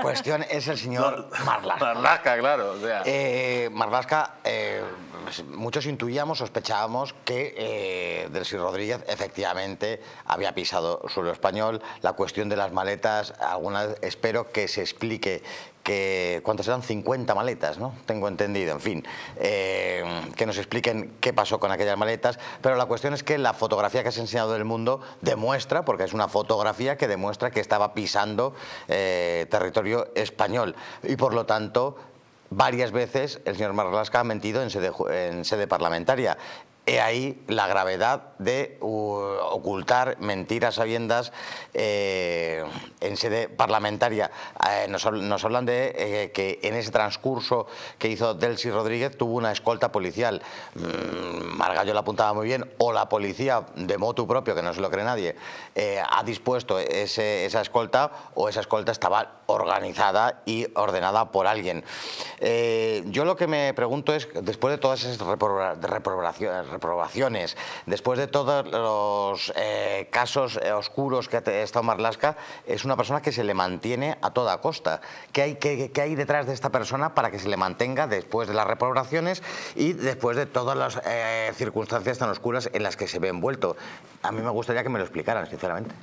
cuestión es el señor Marlaska. claro. O eh, eh, muchos intuíamos, sospechábamos que eh, Rodríguez efectivamente había pisado suelo español. La cuestión de las maletas, alguna espero que se explique que cuántas eran 50 maletas, ¿no? Tengo entendido, en fin, eh, que nos expliquen qué pasó con aquellas maletas, pero la cuestión es que la fotografía que has enseñado del mundo demuestra, porque es una fotografía que demuestra que estaba pisando eh, territorio español y por lo tanto varias veces el señor Marlasca ha mentido en en sede parlamentaria He ahí la gravedad de uh, ocultar mentiras sabiendas eh, en sede parlamentaria. Eh, nos, hablan de eh, que en ese transcurso que hizo Delcy Rodríguez tuvo una escolta policial. Mm, Margallo la apuntaba muy bien, o la policía de motu propio, que no se lo cree nadie, ha dispuesto esa escolta o esa escolta estaba organizada y ordenada por alguien. yo lo que me pregunto es, después de todas esas reprobaciones, reprobaciones, después de todos los eh, casos eh, oscuros que ha estado Marlaska, es una persona que se le mantiene a toda costa. ¿Qué hay, detrás de esta persona para que se le mantenga después de las reprobaciones y después de todas las eh, circunstancias tan oscuras en las que se ve envuelto? A mí me gustaría que me lo explicaran, sinceramente.